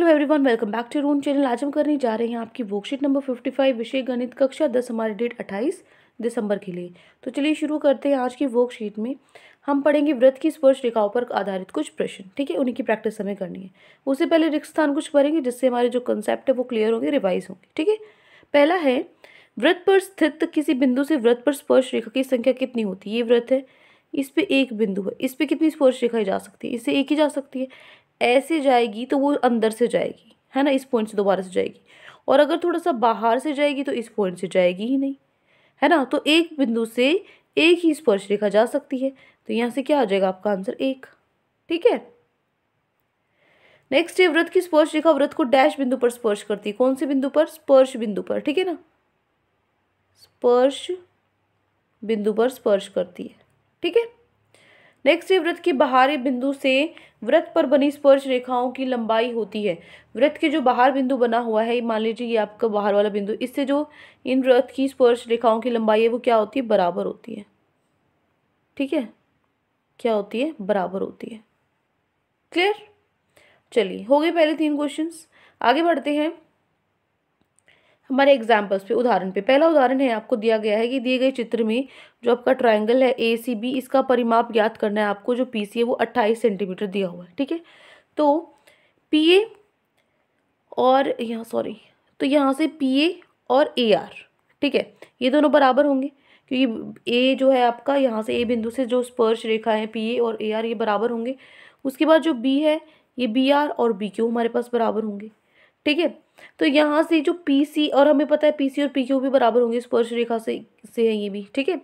hello everyone welcome back to room channel आज हम करने जा रहे हैं आपकी वर्कशीट नंबर फिफ्टी फाइव विषय गणित कक्षा दस हमारी डेट अट्ठाईस दिसंबर के लिए तो चलिए शुरू करते हैं आज की वर्कशीट में हम पढ़ेंगे व्रत की स्पर्श रेखाओं पर आधारित कुछ प्रश्न ठीक है उन्हीं की प्रैक्टिस हमें करनी है उससे पहले रिक्त स्थान कुछ करेंगे जिससे हमारे जो कंसेप्ट है वो क्लियर होंगे रिवाइज होंगे ठीक है पहला है व्रत पर स्थित किसी बिंदु से व्रत पर स्पर्श रेखा की संख्या कितनी होती है ये व्रत है इस पर एक बिंदु है इस पर कितनी स्पर्श रेखाएं जा सकती है इससे एक ही जा सकती है ऐसे जाएगी तो वो अंदर से जाएगी है ना इस पॉइंट से दोबारा से जाएगी और अगर थोड़ा सा बाहर से जाएगी तो इस पॉइंट से जाएगी ही नहीं है ना तो एक बिंदु से एक ही स्पर्श रेखा जा सकती है तो यहाँ से क्या आ जाएगा आपका आंसर एक ठीक है नेक्स्ट है व्रत की स्पर्श रेखा व्रत को डैश बिंदु पर स्पर्श करती है कौन से बिंदु पर स्पर्श बिंदु पर ठीक है ना स्पर्श बिंदु पर स्पर्श करती है ठीक है नेक्स्ट है व्रत के बाहरी बिंदु से व्रत पर बनी स्पर्श रेखाओं की लंबाई होती है व्रत के जो बाहर बिंदु बना हुआ है मान लीजिए ये आपका बाहर वाला बिंदु इससे जो इन व्रत की स्पर्श रेखाओं की लंबाई है वो क्या होती है बराबर होती है ठीक है क्या होती है बराबर होती है क्लियर चलिए हो गए पहले तीन क्वेश्चंस आगे बढ़ते हैं हमारे एग्जाम्पल्स पे उदाहरण पे पहला उदाहरण है आपको दिया गया है कि दिए गए चित्र में जो आपका ट्राइंगल है ए सी बी इसका परिमाप ज्ञात करना है आपको जो पी सी है वो अट्ठाईस सेंटीमीटर दिया हुआ है ठीक है तो पी ए और यहाँ सॉरी तो यहाँ से पी ए और ए आर ठीक है ये दोनों बराबर होंगे क्योंकि ए जो है आपका यहाँ से ए बिंदु से जो स्पर्श रेखा है पी ए और ए आर ये बराबर होंगे उसके बाद जो बी है ये बी आर और बी क्यू हमारे पास बराबर होंगे ठीक है तो यहाँ से जो पी सी और हमें पता है पी सी और पी क्यू भी बराबर होंगे स्पर्श रेखा से से है ये भी ठीक है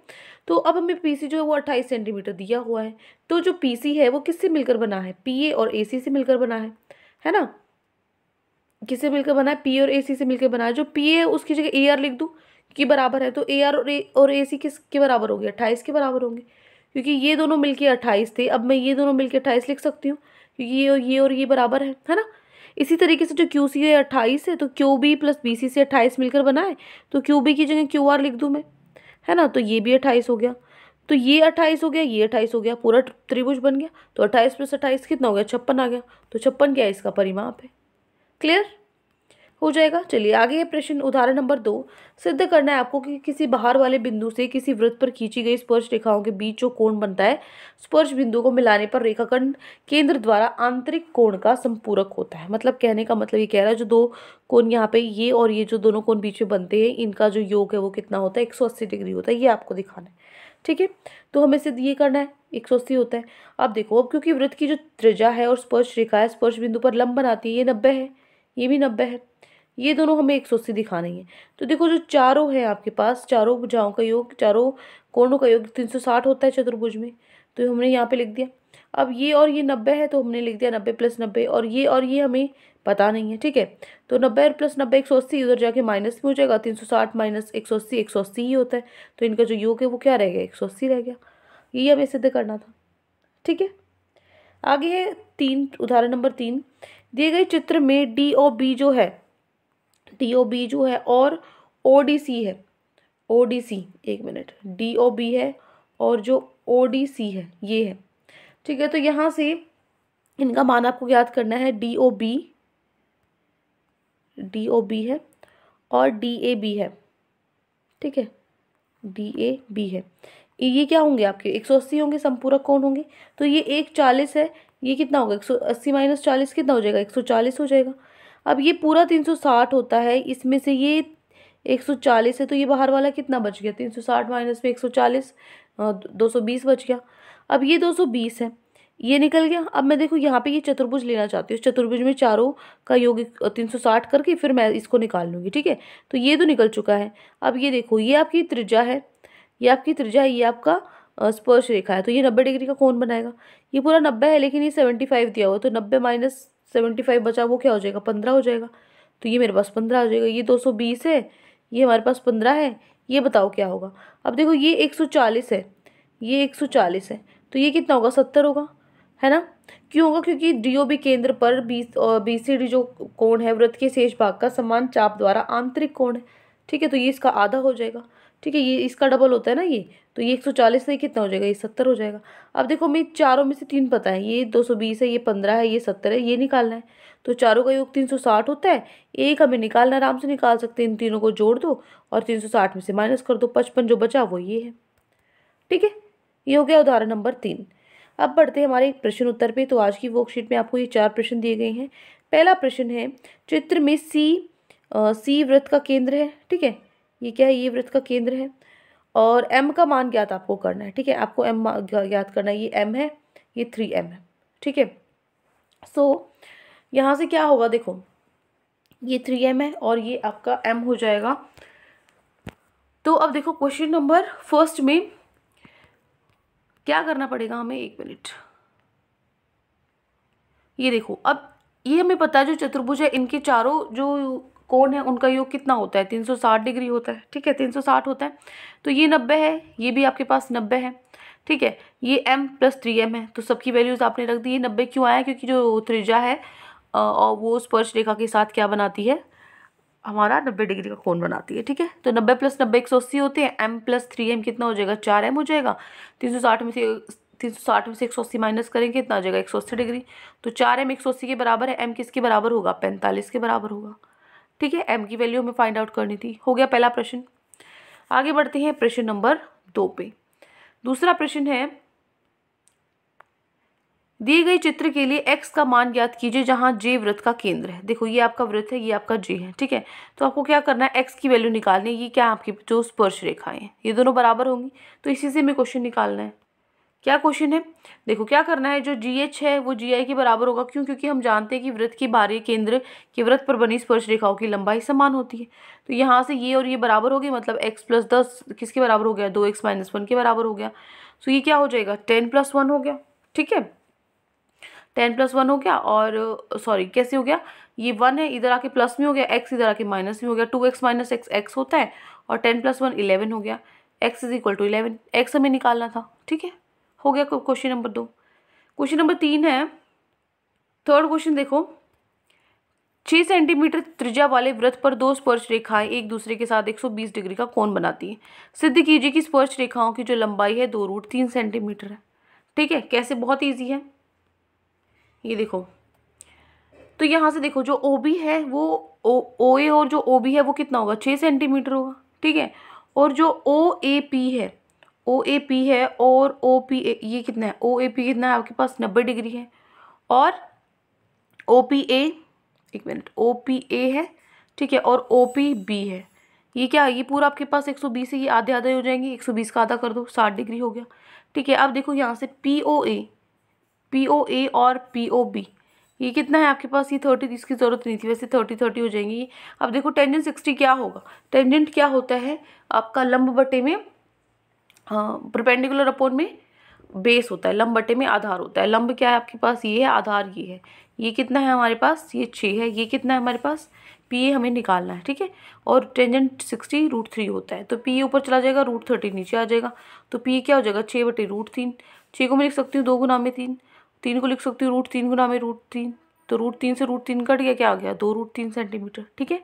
तो अब हमें पी सी जो है वो अट्ठाईस सेंटीमीटर दिया हुआ है तो जो पी सी है वो किससे मिलकर बना है पी ए और ए सी से मिलकर बना है है ना किससे मिलकर बना है पी और ए सी से मिलकर बना है जो पी ए है उसकी जगह ए आर लिख दूँ कि बराबर है तो ए आर और ए और ए सी किस के बराबर होंगे अट्ठाईस के बराबर होंगे क्योंकि ये दोनों मिलके अट्ठाईस थे अब मैं ये दोनों मिलके अट्ठाईस लिख सकती हूँ क्योंकि ये और ये और ये बराबर है है ना इसी तरीके से जो क्यू सी है अट्ठाईस है तो Q B plus B C से अट्ठाईस मिलकर बनाए तो क्यू बी की जगह क्यू आर लिख दूँ मैं है ना तो ये भी अट्ठाईस हो गया तो ये अट्ठाईस हो गया ये अट्ठाईस हो गया पूरा त्रिभुज बन गया तो अट्ठाईस प्लस अट्ठाईस कितना हो गया छप्पन आ गया तो छप्पन क्या है इसका परिमाप है क्लियर हो जाएगा चलिए आगे ये प्रश्न उदाहरण नंबर दो सिद्ध करना है आपको कि किसी बाहर वाले बिंदु से किसी वृत्त पर खींची गई स्पर्श रेखाओं के बीच जो कोण बनता है स्पर्श बिंदु को मिलाने पर रेखाखंड केंद्र द्वारा आंतरिक कोण का संपूरक होता है मतलब कहने का मतलब ये कह रहा है जो दो कोण यहाँ पे ये और ये जो दोनों कोण बीच में बनते हैं इनका जो योग है वो कितना होता है एक डिग्री होता है ये आपको दिखाना है ठीक है तो हमें सिद्ध ये करना है एक सौ अस्सी होता है अब देखो अब क्योंकि वृत्त की जो त्रिजा है और स्पर्श रेखा है स्पर्श बिंदु पर लंब बनाती है ये नब्बे है ये भी नब्बे है ये दोनों हमें एक सौ अस्सी दिखा रही है तो देखो जो चारों है आपके पास चारों भुजाओं का योग चारों कोणों का योग तीन सौ साठ होता है चतुर्भुज में तो हमने यहाँ पे लिख दिया अब ये और ये नब्बे है तो हमने लिख दिया नब्बे प्लस नब्बे और ये और ये हमें पता नहीं है ठीक है तो नब्बे और प्लस नब्बे एक सौ अस्सी उधर जाके माइनस में हो जाएगा तीन सौ साठ माइनस एक सौ अस्सी एक सौ अस्सी ही होता है तो इनका जो योग है वो क्या रह गया एक सौ अस्सी रह गया ये हमें सिद्ध करना था ठीक है आगे है तीन उदाहरण नंबर तीन दिए गए चित्र में डी और बी जो है टी ओ बी जो है और ओ डी सी है ओ डी सी एक मिनट डी ओ बी है और जो ओ डी सी है ये है ठीक है तो यहाँ से इनका मान आपको याद करना है D O B D O B है और डी ए बी है ठीक है डी ए बी है ये क्या होंगे आपके एक सौ अस्सी होंगे संपूरक कौन होंगे तो ये एक चालीस है ये कितना होगा एक सौ अस्सी माइनस चालीस कितना हो जाएगा एक सौ चालीस हो जाएगा अब ये पूरा तीन सौ साठ होता है इसमें से ये एक सौ चालीस है तो ये बाहर वाला कितना बच गया तीन सौ साठ माइनस में एक सौ चालीस दो सौ बीस बच गया अब ये दो सौ बीस है ये निकल गया अब मैं देखो यहाँ पे ये चतुर्भुज लेना चाहती हूँ चतुर्भुज में चारों का योग तीन सौ साठ करके फिर मैं इसको निकाल लूँगी ठीक है तो ये तो निकल चुका है अब ये देखो ये आपकी त्रिजा है ये आपकी त्रिजा है ये आपका स्पर्श रेखा है तो ये नब्बे डिग्री का कौन बनाएगा ये पूरा नब्बे है लेकिन ये सेवेंटी फाइव दिया हुआ तो नब्बे माइनस सेवेंटी फाइव बचा वो क्या हो जाएगा पंद्रह हो जाएगा तो ये मेरे पास पंद्रह हो जाएगा ये दो सौ बीस है ये हमारे पास पंद्रह है ये बताओ क्या होगा अब देखो ये एक सौ चालीस है ये एक सौ चालीस है तो ये कितना होगा सत्तर होगा है ना क्यों होगा क्योंकि डीओबी केंद्र पर बीस बी सी डी जो कोण है व्रत के शेष भाग का समान चाप द्वारा आंतरिक कोण है ठीक है तो ये इसका आधा हो जाएगा ठीक है ये इसका डबल होता है ना ये तो ये एक सौ चालीस है कितना हो जाएगा ये सत्तर हो जाएगा अब देखो मैं चारों में से तीन पता है ये दो सौ बीस है ये पंद्रह है ये सत्तर है ये निकालना है तो चारों का योग तीन सौ साठ होता है एक हमें निकालना आराम से निकाल सकते हैं इन तीनों को जोड़ दो और तीन सौ साठ में से माइनस कर दो पचपन जो बचा वो ये है ठीक है ये हो गया उदाहरण नंबर तीन अब बढ़ते हैं हमारे एक प्रश्न उत्तर पर तो आज की वर्कशीट में आपको ये चार प्रश्न दिए गए हैं पहला प्रश्न है चित्र में सी सी व्रत का केंद्र है ठीक है ये क्या है ये वृत्त का केंद्र है और एम का मान ज्ञात आपको करना है ठीक है आपको एम ज्ञात करना है ये एम है ये थ्री एम है ठीक है सो यहाँ से क्या होगा देखो ये थ्री एम है और ये आपका एम हो जाएगा तो अब देखो क्वेश्चन नंबर फर्स्ट में क्या करना पड़ेगा हमें एक मिनट ये देखो अब ये हमें पता है जो चतुर्भुज है इनके चारों जो कोण है उनका योग कितना होता है तीन सौ साठ डिग्री होता है ठीक है तीन सौ साठ होता है तो ये नब्बे है ये भी आपके पास नब्बे है ठीक है ये एम प्लस थ्री एम है तो सबकी वैल्यूज़ आपने रख दी ये नब्बे क्यों आया क्योंकि जो त्रिजा है और वो स्पर्श रेखा के साथ क्या बनाती है हमारा नब्बे डिग्री का कोण बनाती है ठीक है तो नब्बे प्लस नब्बे एक सौ अस्सी होते हैं एम प्लस थ्री एम कितना हो जाएगा चार एम हो जाएगा तीन सौ साठ में से तीन सौ साठ में से एक सौ अस्सी माइनस करेंगे कितना आ जाएगा एक सौ अस्सी डिग्री तो चार एम एक सौ अस्सी के बराबर है एम किसके बराबर होगा पैंतालीस के बराबर होगा ठीक है एम की वैल्यू हमें फाइंड आउट करनी थी हो गया पहला प्रश्न आगे बढ़ते हैं प्रश्न नंबर दो पे दूसरा प्रश्न है दिए गए चित्र के लिए एक्स का मान ज्ञात कीजिए जहाँ जे वृत्त का केंद्र है देखो ये आपका वृत्त है ये आपका जे है ठीक है तो आपको क्या करना है एक्स की वैल्यू निकालनी है ये क्या आपकी जो स्पर्श रेखाएं हैं ये दोनों बराबर होंगी तो इसी से हमें क्वेश्चन निकालना है क्या क्वेश्चन है देखो क्या करना है जो जी एच है वो जी आई के बराबर होगा क्यों क्योंकि हम जानते हैं कि वृत्त की बाहरी केंद्र के वृत्त पर बनी स्पर्श रेखाओं की लंबाई समान होती है तो यहाँ से ये और ये बराबर हो गई मतलब एक्स प्लस दस किसके बराबर हो गया दो एक्स माइनस वन के बराबर हो गया सो तो ये क्या हो जाएगा टेन प्लस वन हो गया ठीक है टेन प्लस वन हो गया और सॉरी कैसे हो गया ये वन है इधर आके प्लस में हो गया एक्स इधर आके माइनस में हो गया two X minus X X होता है और टेन प्लस वन इलेवन हो गया X is equal to eleven X हमें निकालना था ठीक है हो गया क्वेश्चन नंबर दो क्वेश्चन नंबर तीन है थर्ड क्वेश्चन देखो छः सेंटीमीटर त्रिज्या वाले वृत्त पर दो स्पर्श रेखाएं एक दूसरे के साथ 120 डिग्री का कोण बनाती हैं सिद्ध कीजिए कि स्पर्श रेखाओं की जो लंबाई है दो रूट तीन सेंटीमीटर है ठीक है कैसे बहुत ईजी है ये देखो तो यहाँ से देखो जो ओ बी है वो ओ ए और जो ओ बी है वो कितना होगा छः सेंटीमीटर होगा ठीक है और जो ओ ए पी है ओ ए पी है और ओ पी ए ये कितना है ओ ए पी कितना है आपके पास नब्बे डिग्री है और ओ पी ए एक मिनट ओ पी ए है ठीक है और ओ पी बी है ये क्या ये पूरा आपके पास एक सौ बीस है ये आधे आधे हो जाएंगे एक सौ बीस का आधा कर दो साठ डिग्री हो गया ठीक है अब देखो यहाँ से P O A P O ए और पी ओ बी ये कितना है आपके पास ये थर्टी इसकी ज़रूरत नहीं थी वैसे थर्टी थर्टी हो जाएंगी अब देखो टेंजेंट सिक्सटी क्या होगा टेंजेंट क्या होता है आपका लंब बटे में परपेंडिकुलर हाँ, अपोन में बेस होता है लंब बटे में आधार होता है लंब क्या है आपके पास ये है आधार ये है ये कितना है हमारे पास ये छः है ये कितना है हमारे पास पी ए हमें निकालना है ठीक है और टेंजेंट सिक्सटी रूट थ्री होता है तो पी ए ऊपर चला जाएगा रूट थर्टी नीचे आ जाएगा तो पी ए क्या हो जाएगा छः बटे रूट तीन छः को मैं लिख सकती हूँ दो गुना में तीन तीन को लिख सकती हूँ रूट तीन गुना में रूट तीन तो रूट तीन से रूट तीन कट गया क्या आ गया दो रूट तीन सेंटीमीटर ठीक है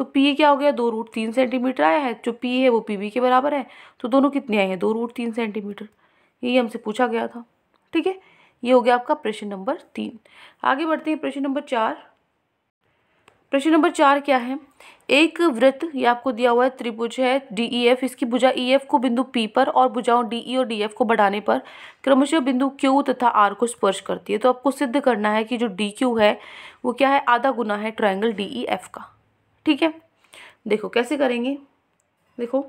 तो पी क्या हो गया दो रूट तीन सेंटीमीटर आया है जो पी है वो पी बी के बराबर है तो दोनों कितने आए हैं दो रूट तीन सेंटीमीटर यही हमसे पूछा गया था ठीक है ये हो गया आपका प्रश्न नंबर तीन आगे बढ़ते हैं प्रश्न नंबर चार प्रश्न नंबर चार क्या है एक वृत्त ये आपको दिया हुआ है त्रिभुज है डी ई एफ इसकी भुजा ई e एफ को बिंदु पी पर और भुजाओं डी ई e और डी एफ को बढ़ाने पर क्रमशः बिंदु क्यू तथा आर को स्पर्श करती है तो आपको सिद्ध करना है कि जो डी क्यू है वो क्या है आधा गुना है ट्रायंगल डी ई एफ का ठीक है देखो कैसे करेंगे देखो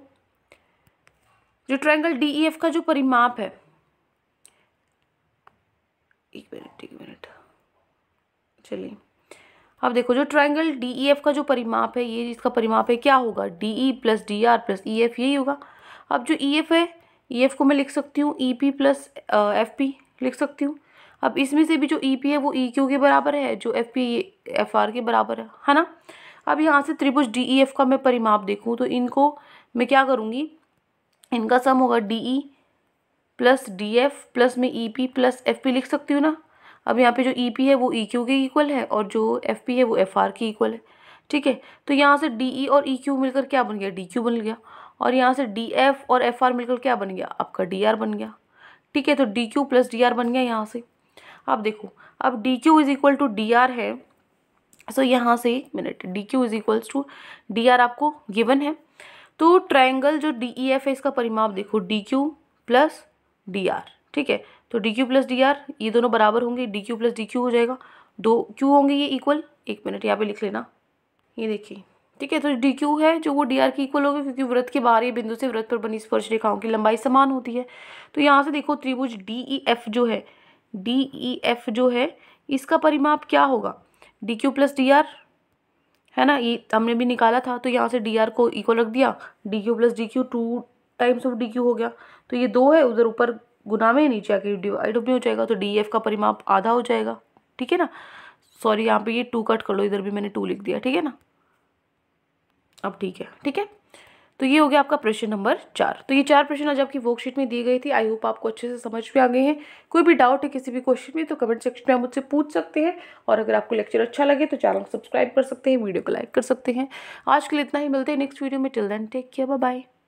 जो ट्रायंगल डी ई एफ का जो परिमाप है एक मिनट एक मिनट चलिए अब देखो जो ट्रायंगल डी ई एफ का जो परिमाप है ये इसका परिमाप है क्या होगा D E plus D R plus E F यही होगा अब जो ई e एफ है ई e एफ को मैं लिख सकती हूँ E P plus F P लिख सकती हूँ अब इसमें से भी जो ई e पी है वो ई क्यू के बराबर है जो एफ पी एफ आर के बराबर है है ना अब यहाँ से त्रिभुज डी ई एफ का मैं परिमाप देखूँ तो इनको मैं क्या करूँगी इनका सम होगा D E plus D F plus मैं E P plus F P लिख सकती हूँ ना अब यहाँ पे जो ई e पी है वो ई e क्यू के इक्वल है और जो एफ पी है वो एफ आर की इक्वल है ठीक है तो यहाँ से डी ई e और ई क्यू मिलकर क्या बन गया डी क्यू बन गया और यहाँ से डी एफ और एफ आर मिलकर क्या बन गया आपका डी आर बन गया ठीक है तो D Q plus D R बन गया यहाँ से आप देखो अब D Q is equal to D R है सो यहाँ से एक minute D Q is equals to D R आपको गिवन है तो ट्राइंगल जो डी ई एफ है इसका परिमाप देखो D Q plus D R ठीक है तो D Q plus D R ये दोनों बराबर होंगे D Q plus D Q हो जाएगा दो क्यू होंगे ये इक्वल एक मिनट यहाँ पे लिख लेना ये देखिए ठीक है तो डी क्यू है जो वो डी आर की इक्वल होगी क्योंकि व्रत के बाहरी बिंदु से व्रत पर बनी स्पर्श रेखाओं की लंबाई समान होती है तो यहाँ से देखो त्रिभुज डी ई एफ जो है डी ई एफ जो है इसका परिमाप क्या होगा D Q plus D R है ना ये हमने भी निकाला था तो यहाँ से डी आर को इक्वल रख दिया D Q plus D Q two times of D Q हो गया तो ये दो है उधर ऊपर गुना में नीचे आके डिवाइड भी हो जाएगा तो डी एफ का परिमाप आधा हो जाएगा ठीक है ना सॉरी यहाँ पे ये टू कट कर लो इधर भी मैंने टू लिख दिया ठीक है ना अब ठीक है ठीक है तो ये हो गया आपका प्रश्न नंबर चार तो ये चार प्रश्न आज आपकी वर्कशीट में दी गई थी आई होप आपको अच्छे से समझ में आ गए हैं कोई भी डाउट है किसी भी क्वेश्चन में तो कमेंट सेक्शन में आप मुझसे पूछ सकते हैं और अगर आपको लेक्चर अच्छा लगे तो चैनल को सब्सक्राइब कर सकते हैं वीडियो को लाइक कर सकते हैं आज के लिए इतना ही मिलते हैं नेक्स्ट वीडियो में till then take care bye